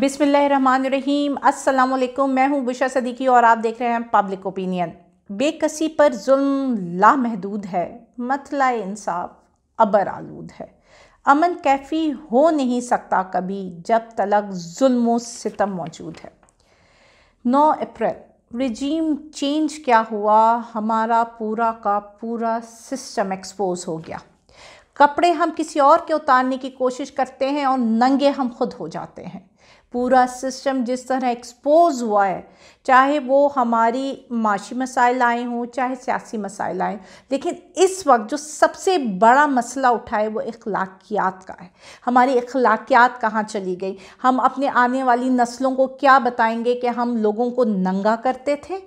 बिसमीम असलकुम मैं हूं बुशा सदीकी और आप देख रहे हैं पब्लिक ओपिनियन बेकसी पर जुल्म लामहदूद है मतला इंसाफ अबर आलूद है अमन कैफी हो नहीं सकता कभी जब तलक जुल्म सितम मौजूद है 9 अप्रैल रिजीम चेंज क्या हुआ हमारा पूरा का पूरा सिस्टम एक्सपोज हो गया कपड़े हम किसी और के उतारने की कोशिश करते हैं और नंगे हम खुद हो जाते हैं पूरा सिस्टम जिस तरह एक्सपोज हुआ है चाहे वो हमारी माशी मसाइल आए हों चाहे सियासी मसाइल आए लेकिन इस वक्त जो सबसे बड़ा मसला उठा है वो अखलाकियात का है हमारी अखलाकियात कहाँ चली गई हम अपने आने वाली नस्लों को क्या बताएंगे कि हम लोगों को नंगा करते थे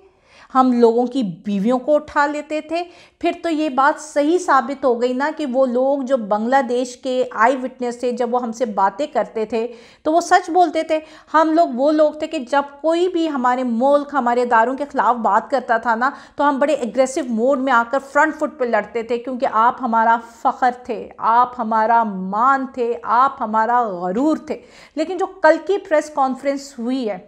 हम लोगों की बीवियों को उठा लेते थे फिर तो ये बात सही साबित हो गई ना कि वो लोग जो बांग्लादेश के आई विटनेस थे जब वो हमसे बातें करते थे तो वो सच बोलते थे हम लोग वो लोग थे कि जब कोई भी हमारे मुल्क हमारे दारों के ख़िलाफ़ बात करता था ना तो हम बड़े एग्रेसिव मोड में आकर फ्रंट फुट पर लड़ते थे क्योंकि आप हमारा फ़ख्र थे आप हमारा मान थे आप हमारा गरूर थे लेकिन जो कल की प्रेस कॉन्फ्रेंस हुई है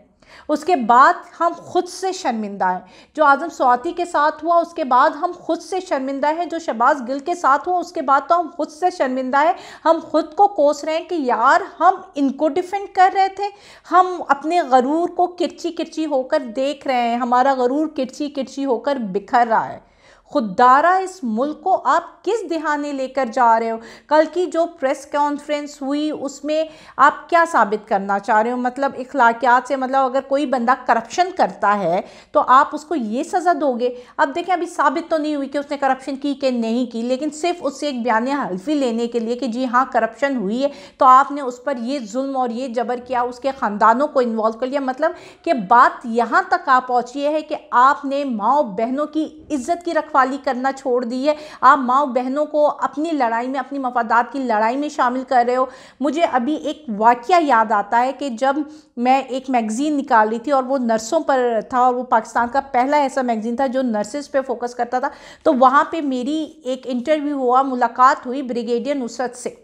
उसके बाद हम खुद से शर्मिंदा हैं जो आज़म स्वाति के साथ हुआ उसके बाद हम खुद से शर्मिंदा हैं जो शहबाज़ गिल के साथ हुआ उसके बाद तो हम खुद से शर्मिंदा है हम खुद को कोस रहे हैं कि यार हम इनको डिफेंड कर रहे थे हम अपने गरूर को किरची किरची होकर देख रहे हैं हमारा गरूर किरची किरची होकर बिखर रहा है खुददारा इस मुल्क को आप किस दिहाने लेकर जा रहे हो कल की जो प्रेस कॉन्फ्रेंस हुई उसमें आप क्या साबित करना चाह रहे हो मतलब इखलाकियात से मतलब अगर कोई बंदा करप्शन करता है तो आप उसको ये सज़ा दोगे अब देखें अभी साबित तो नहीं हुई कि उसने करप्शन की कि नहीं की लेकिन सिर्फ उससे एक बयान हल्फी लेने के लिए कि जी हाँ करप्शन हुई है तो आपने उस पर यह जुल्म और ये जबर किया उसके ख़ानदानों को इन्वॉल्व कर लिया मतलब कि बात यहाँ तक आ पहुँची है कि आपने माओ बहनों की इज्जत की रखवा फाली करना छोड़ दी है आप माओ बहनों को अपनी लड़ाई में अपनी मफादात की लड़ाई में शामिल कर रहे हो मुझे अभी एक वाक़ याद आता है कि जब मैं एक मैगज़ीन निकाल रही थी और वो नर्सों पर था और वो पाकिस्तान का पहला ऐसा मैगज़ीन था जो नर्सेज पर फोकस करता था तो वहाँ पर मेरी एक इंटरव्यू हुआ मुलाकात हुई ब्रिगेडियर नुसरत से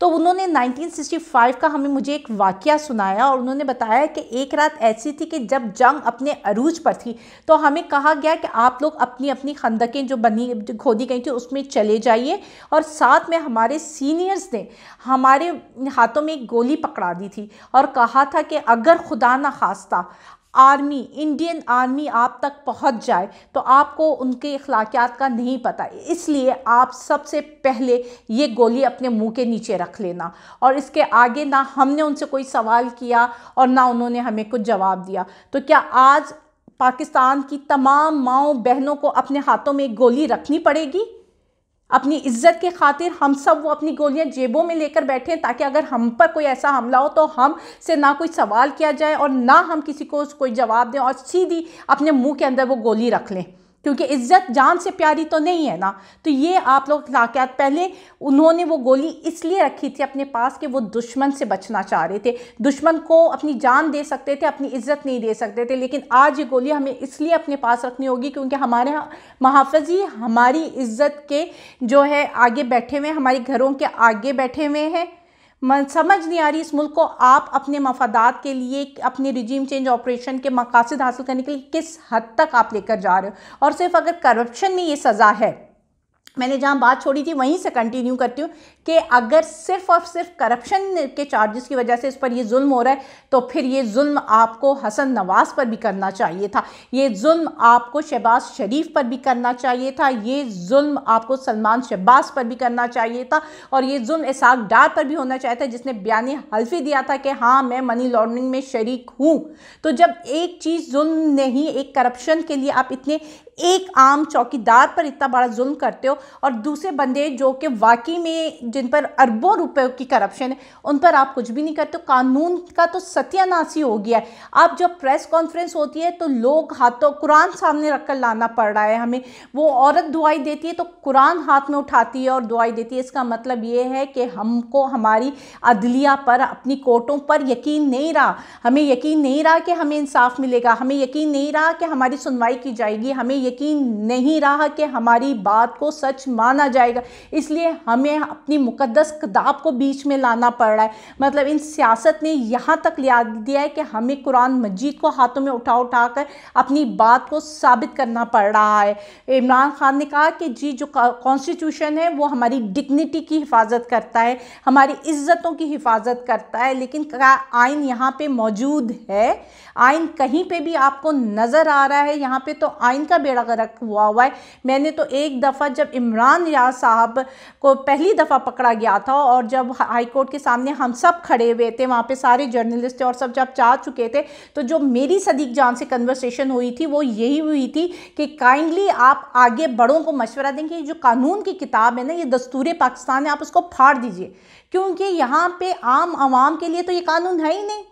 तो उन्होंने 1965 का हमें मुझे एक वाक्य सुनाया और उन्होंने बताया कि एक रात ऐसी थी कि जब जंग अपने अरूज पर थी तो हमें कहा गया कि आप लोग अपनी अपनी खंदकें जो बनी खोदी गई थी उसमें चले जाइए और साथ में हमारे सीनियर्स ने हमारे हाथों में एक गोली पकड़ा दी थी और कहा था कि अगर खुदा ना खास्ता आर्मी इंडियन आर्मी आप तक पहुंच जाए तो आपको उनके अखलाकियात का नहीं पता इसलिए आप सबसे पहले ये गोली अपने मुंह के नीचे रख लेना और इसके आगे ना हमने उनसे कोई सवाल किया और ना उन्होंने हमें कुछ जवाब दिया तो क्या आज पाकिस्तान की तमाम माओ बहनों को अपने हाथों में गोली रखनी पड़ेगी अपनी इज्जत के खातिर हम सब वो अपनी गोलियां जेबों में लेकर बैठे ताकि अगर हम पर कोई ऐसा हमला हो तो हम से ना कोई सवाल किया जाए और ना हम किसी को कोई जवाब दें और सीधी अपने मुंह के अंदर वो गोली रख लें क्योंकि इज्जत जान से प्यारी तो नहीं है ना तो ये आप लोग लाकत पहले उन्होंने वो गोली इसलिए रखी थी अपने पास कि वो दुश्मन से बचना चाह रहे थे दुश्मन को अपनी जान दे सकते थे अपनी इज्जत नहीं दे सकते थे लेकिन आज ये गोली हमें इसलिए अपने पास रखनी होगी क्योंकि हमारे महाफज हमारी इज्जत के जो है आगे बैठे हुए हैं हमारे घरों के आगे बैठे हुए हैं समझ नहीं आ रही इस मुल्क को आप अपने मफादात के लिए अपने रिजीम चेंज ऑपरेशन के मकासद हासिल करने के लिए किस हद तक आप लेकर जा रहे हो और सिर्फ अगर करप्शन में ये सज़ा है मैंने जहाँ बात छोड़ी थी वहीं से कंटिन्यू करती हूँ कि अगर सिर्फ और सिर्फ करप्शन के चार्जेस की वजह से इस पर ये जुल्म हो रहा है तो फिर ये जुल्म आपको हसन नवाज़ पर भी करना चाहिए था ये जुल्म आपको शहबाज शरीफ पर भी करना चाहिए था ये जुल्म आपको सलमान शहबाज पर भी करना चाहिए था और ये जुल्म इसाक डार पर भी होना चाहिए था जिसने बयान हल्फी दिया था कि हाँ मैं मनी लॉन्ड्रिंग में शरीक हूँ तो जब एक चीज़ जुल्म नहीं एक करप्शन के लिए आप इतने एक आम चौकीदार पर इतना बड़ा जुल्म करते हो और दूसरे बंदे जो कि वाकई में जिन पर अरबों रुपए की करप्शन है उन पर आप कुछ भी नहीं करते हो कानून का तो सत्यानाश ही हो गया है अब जब प्रेस कॉन्फ्रेंस होती है तो लोग हाथों कुरान सामने रख कर लाना पड़ रहा है हमें वो औरत दुआई देती है तो कुरान हाथ में उठाती है और दुआई देती है इसका मतलब ये है कि हमको हमारी अदलिया पर अपनी कोर्टों पर यकीन नहीं रहा हमें यकीन नहीं रहा कि हमें इंसाफ मिलेगा हमें यकीन नहीं रहा कि हमारी सुनवाई की जाएगी हमें यकीन नहीं रहा कि हमारी बात को सच माना जाएगा इसलिए हमें अपनी मुकदस किताब को बीच में लाना पड़ रहा है मतलब इन सियासत ने यहाँ तक लिया दिया है कि हमें कुरान मजीद को हाथों में उठा उठा कर अपनी बात को साबित करना पड़ रहा है इमरान खान ने कहा कि जी जो कॉन्स्टिट्यूशन है वो हमारी डिग्निटी की हिफाजत करता है हमारी इज़्ज़तों की हिफाजत करता है लेकिन क्या आइन यहाँ पे मौजूद है आइन कहीं पे भी आपको नज़र आ रहा है यहाँ पे तो आइन का बेड़ा लग रखा हुआ है मैंने तो एक दफ़ा जब इमरान याज साहब को पहली दफ़ा पकड़ा गया था और जब हाई कोर्ट के सामने हम सब खड़े हुए थे वहाँ पे सारे जर्नलिस्ट और सब जब चाह चुके थे तो जो मेरी सदीक जान से कन्वर्सेशन हुई थी वो यही हुई थी कि काइंडली आप आगे बड़ों को मशवरा देंगे जो कानून की किताब है ना ये दस्तूर पाकिस्तान है आप उसको फाड़ दीजिए क्योंकि यहाँ पे आम आवाम के लिए तो ये कानून है ही नहीं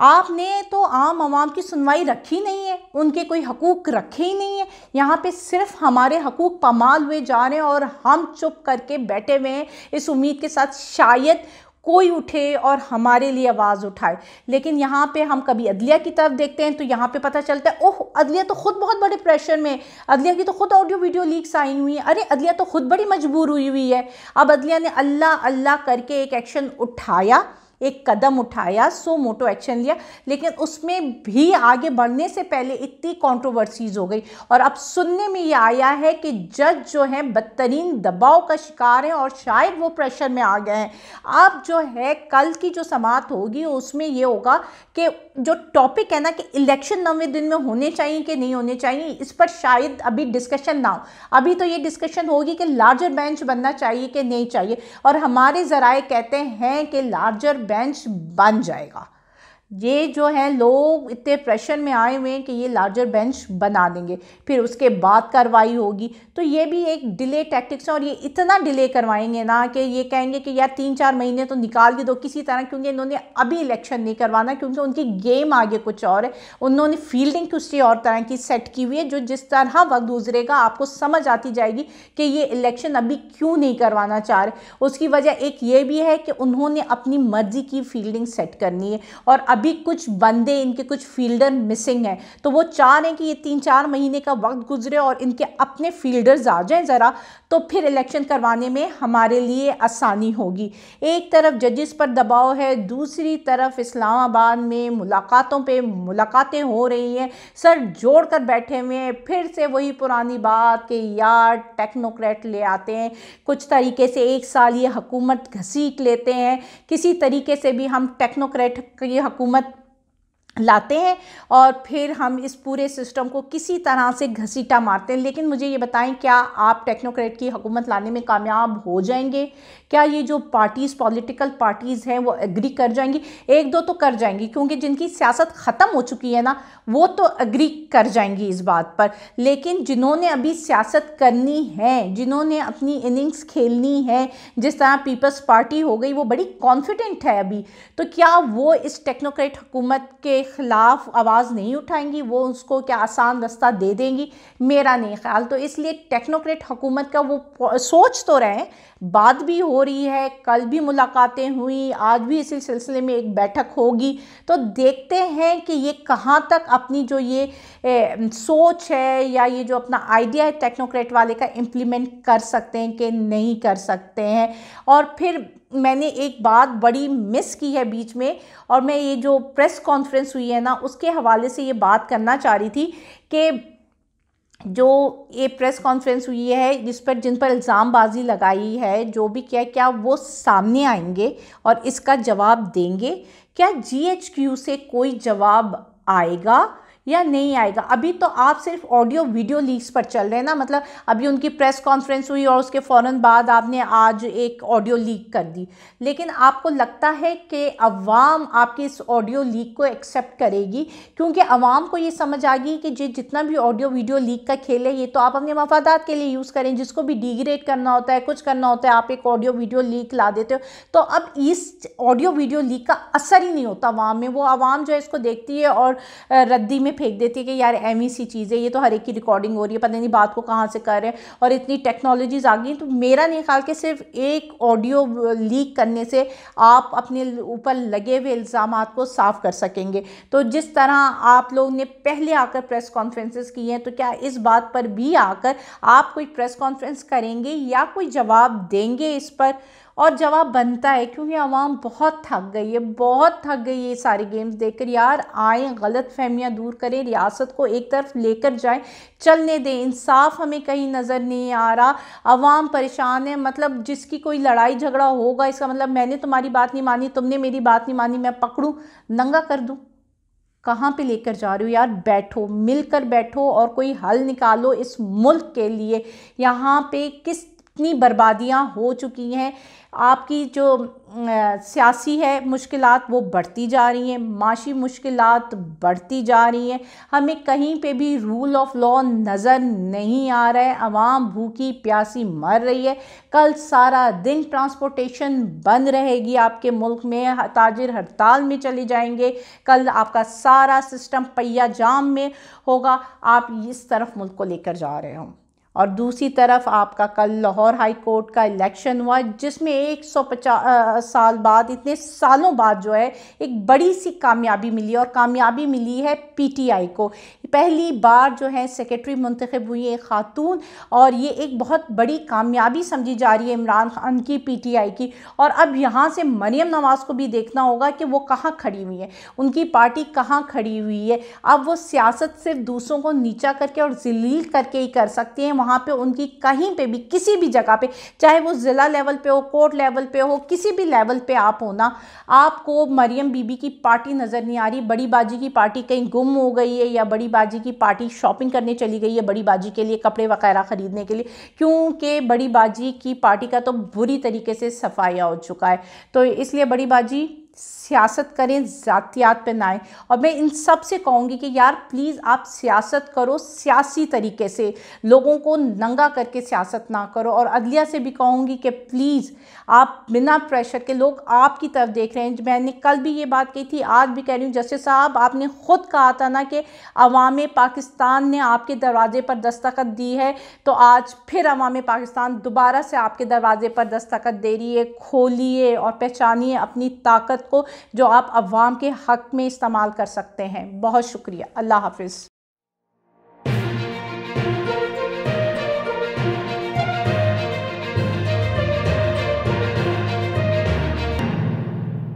आपने तो आम आवाम की सुनवाई रखी नहीं है उनके कोई हकूक़ रखे ही नहीं है यहाँ पे सिर्फ हमारे हकूक़ पमाल हुए जा रहे हैं और हम चुप करके बैठे हुए हैं इस उम्मीद के साथ शायद कोई उठे और हमारे लिए आवाज़ उठाए लेकिन यहाँ पे हम कभी अदलिया की तरफ देखते हैं तो यहाँ पे पता चलता है ओह अदलिया तो खुद बहुत बड़े प्रेशर में अदलिया की तो खुद ऑडियो वीडियो लीक्स आई हुई हैं अरे अदलिया तो खुद बड़ी मजबूर हुई हुई है अब अदलिया ने अल्लाह अल्लाह करके एक एक्शन उठाया एक कदम उठाया सो मोटो एक्शन लिया लेकिन उसमें भी आगे बढ़ने से पहले इतनी कंट्रोवर्सीज हो गई और अब सुनने में ये आया है कि जज जो हैं बदतरीन दबाव का शिकार हैं और शायद वो प्रेशर में आ गए हैं अब जो है कल की जो समात होगी उसमें ये होगा कि जो टॉपिक है ना कि इलेक्शन नवे दिन में होने चाहिए कि नहीं होने चाहिए इस पर शायद अभी डिस्कशन ना हो अभी तो ये डिस्कशन होगी कि लार्जर बेंच बनना चाहिए कि नहीं चाहिए और हमारे ज़राए कहते हैं कि लार्जर बेंच बन जाएगा ये जो है लोग इतने प्रेशर में आए हुए हैं कि ये लार्जर बेंच बना देंगे फिर उसके बाद कार्रवाई होगी तो ये भी एक डिले टैक्टिक्स है और ये इतना डिले करवाएंगे ना कि ये कहेंगे कि यार तीन चार महीने तो निकाल के दो किसी तरह क्योंकि इन्होंने अभी इलेक्शन नहीं करवाना क्योंकि उनकी गेम आगे कुछ और है उन्होंने फील्डिंग किसी और तरह की सेट की हुई है जो जिस तरह वक्त गुजरेगा आपको समझ आती जाएगी कि ये इलेक्शन अभी क्यों नहीं करवाना चाह रहे उसकी वजह एक ये भी है कि उन्होंने अपनी मर्जी की फील्डिंग सेट करनी है और अभी अभी कुछ बंदे इनके कुछ फील्डर मिसिंग हैं तो वो चाह रहे हैं कि ये तीन चार महीने का वक्त गुजरे और इनके अपने फील्डर्स आ जाएं ज़रा तो फिर इलेक्शन करवाने में हमारे लिए आसानी होगी एक तरफ जजेस पर दबाव है दूसरी तरफ इस्लामाबाद में मुलाकातों पे मुलाकातें हो रही हैं सर जोड़ कर बैठे हुए हैं फिर से वही पुरानी बात कि यार टेक्नोक्रेट ले आते हैं कुछ तरीके से एक साल ये हकूमत घसीट लेते हैं किसी तरीके से भी हम टेक्नोक्रेट की hukumat लाते हैं और फिर हम इस पूरे सिस्टम को किसी तरह से घसीटा मारते हैं लेकिन मुझे ये बताएं क्या आप टेक्नोक्रेट की हुकूमत लाने में कामयाब हो जाएंगे क्या ये जो पार्टीज़ पॉलिटिकल पार्टीज़ हैं वो एग्री कर जाएंगी एक दो तो कर जाएंगी क्योंकि जिनकी सियासत ख़त्म हो चुकी है ना वो तो एग्री कर जाएंगी इस बात पर लेकिन जिन्होंने अभी सियासत करनी है जिन्होंने अपनी इनिंग्स खेलनी है जिस तरह पीपल्स पार्टी हो गई वो बड़ी कॉन्फिडेंट है अभी तो क्या वो इस टेक्नोक्रेट हुकूमत के ख़िलाफ़ आवाज़ नहीं उठाएंगी वो उसको क्या आसान रास्ता दे देंगी मेरा नहीं ख्याल तो इसलिए टेक्नोक्रेट हुकूमत का वो सोच तो रहे बात भी हो रही है कल भी मुलाकातें हुई आज भी इसी सिलसिले में एक बैठक होगी तो देखते हैं कि ये कहाँ तक अपनी जो ये ए, सोच है या ये जो अपना आइडिया है टेक्नोक्रेट वाले का इम्प्लीमेंट कर सकते हैं कि नहीं कर सकते हैं और फिर मैंने एक बात बड़ी मिस की है बीच में और मैं ये जो प्रेस कॉन्फ्रेंस हुई है ना उसके हवाले से ये बात करना चाह रही थी कि जो ये प्रेस कॉन्फ्रेंस हुई है जिस पर जिन पर इल्ज़ामबाजी लगाई है जो भी किया क्या वो सामने आएंगे और इसका जवाब देंगे क्या जीएचक्यू से कोई जवाब आएगा या नहीं आएगा अभी तो आप सिर्फ ऑडियो वीडियो लीक्स पर चल रहे हैं ना मतलब अभी उनकी प्रेस कॉन्फ्रेंस हुई और उसके फ़ौर बाद आपने आज एक ऑडियो लीक कर दी लेकिन आपको लगता है कि अवाम आपके इस ऑडियो लीक को एक्सेप्ट करेगी क्योंकि अवाम को ये समझ आ गई कि ये जितना भी ऑडियो वीडियो लीक का खेल है ये तो आप अपने मफादात के लिए यूज़ करें जिसको भी डिग्रेड करना होता है कुछ करना होता है आप एक ऑडियो वीडियो लीक ला देते हो तो अब इस ऑडियो वीडियो लीक का असर ही नहीं होता अवाम में वो आवाम जो है इसको देखती है और रद्दी में में फेंक देती है कि यार एम सी चीज़ है ये तो हर एक की रिकॉर्डिंग हो रही है पता नहीं बात को कहाँ से कर रहे हैं और इतनी टेक्नोलॉजीज़ आ गई तो मेरा नहीं ख्याल कि सिर्फ एक ऑडियो लीक करने से आप अपने ऊपर लगे हुए इल्ज़ाम को साफ़ कर सकेंगे तो जिस तरह आप लोग ने पहले आकर प्रेस कॉन्फ्रेंसेस की हैं तो क्या इस बात पर भी आकर आप कोई प्रेस कॉन्फ्रेंस करेंगे या कोई जवाब देंगे इस पर और जवाब बनता है क्योंकि आवाम बहुत थक गई है बहुत थक गई है ये सारी गेम्स देखकर यार आए गलत फहमियाँ दूर करें रियासत को एक तरफ लेकर जाएं चलने दें इंसाफ हमें कहीं नज़र नहीं आ रहा आवाम परेशान है मतलब जिसकी कोई लड़ाई झगड़ा होगा इसका मतलब मैंने तुम्हारी बात नहीं मानी तुमने मेरी बात नहीं मानी मैं पकड़ूँ नंगा कर दूँ कहाँ पे लेकर जा रही हो यार बैठो मिलकर बैठो और कोई हल निकालो इस मुल्क के लिए यहाँ पे किस इतनी बर्बादियां हो चुकी हैं आपकी जो सियासी है मुश्किल वो बढ़ती जा रही हैं माशी मुश्किल बढ़ती जा रही हैं हमें कहीं पे भी रूल ऑफ लॉ नज़र नहीं आ रहा है आवाम भूखी प्यासी मर रही है कल सारा दिन ट्रांसपोर्टेशन बंद रहेगी आपके मुल्क में ताजिर हड़ताल में चले जाएंगे कल आपका सारा सिस्टम पहिया जाम में होगा आप इस तरफ मुल्क को लेकर जा रहे हों और दूसरी तरफ आपका कल लाहौर हाई कोर्ट का इलेक्शन हुआ जिसमें 150 साल बाद इतने सालों बाद जो है एक बड़ी सी कामयाबी मिली और कामयाबी मिली है पीटीआई को पहली बार जो है सेक्रेटरी मंतखब हुई है ख़ातून और ये एक बहुत बड़ी कामयाबी समझी जा रही है इमरान खान की पी टी आई की और अब यहाँ से मरीम नवाज़ को भी देखना होगा कि वो कहाँ खड़ी हुई है उनकी पार्टी कहाँ खड़ी हुई है अब वो सियासत सिर्फ दूसरों को नीचा करके और जलील करके ही कर सकती हैं वहाँ पर उनकी कहीं पर भी किसी भी जगह पर चाहे वो ज़िला लेवल पर हो कोर्ट लेवल पर हो किसी भी लेवल पर आप होना आपको मरियम बीबी की पार्टी नज़र नहीं आ रही बड़ी बाजी की पार्टी कहीं गुम हो गई है या बड़ी बाजी बाजी की पार्टी शॉपिंग करने चली गई है बड़ी बाजी के लिए कपड़े वगैरह ख़रीदने के लिए क्योंकि बड़ी बाजी की पार्टी का तो बुरी तरीके से सफाया हो चुका है तो इसलिए बड़ी बाजी सियासत करें ज़ातियात पे ना आए और मैं इन सब से कहूँगी कि यार प्लीज़ आप सियासत करो सियासी तरीके से लोगों को नंगा करके सियासत ना करो और अदलिया से भी कहूँगी कि प्लीज़ आप बिना प्रेशर के लोग आपकी तरफ देख रहे हैं मैंने कल भी ये बात कही थी आज भी कह रही हूँ जस्टिस साहब आपने ख़ुद कहा था ना कि अवाम पाकिस्तान ने आपके दरवाजे पर दस्तखत दी है तो आज फिर अवाम पाकिस्तान दोबारा से आपके दरवाजे पर दस्तखत दे रही है खोलिए और पहचानिए अपनी ताकत को जो आप अवाम के हक में इस्तेमाल कर सकते हैं बहुत शुक्रिया अल्लाह हाफिज़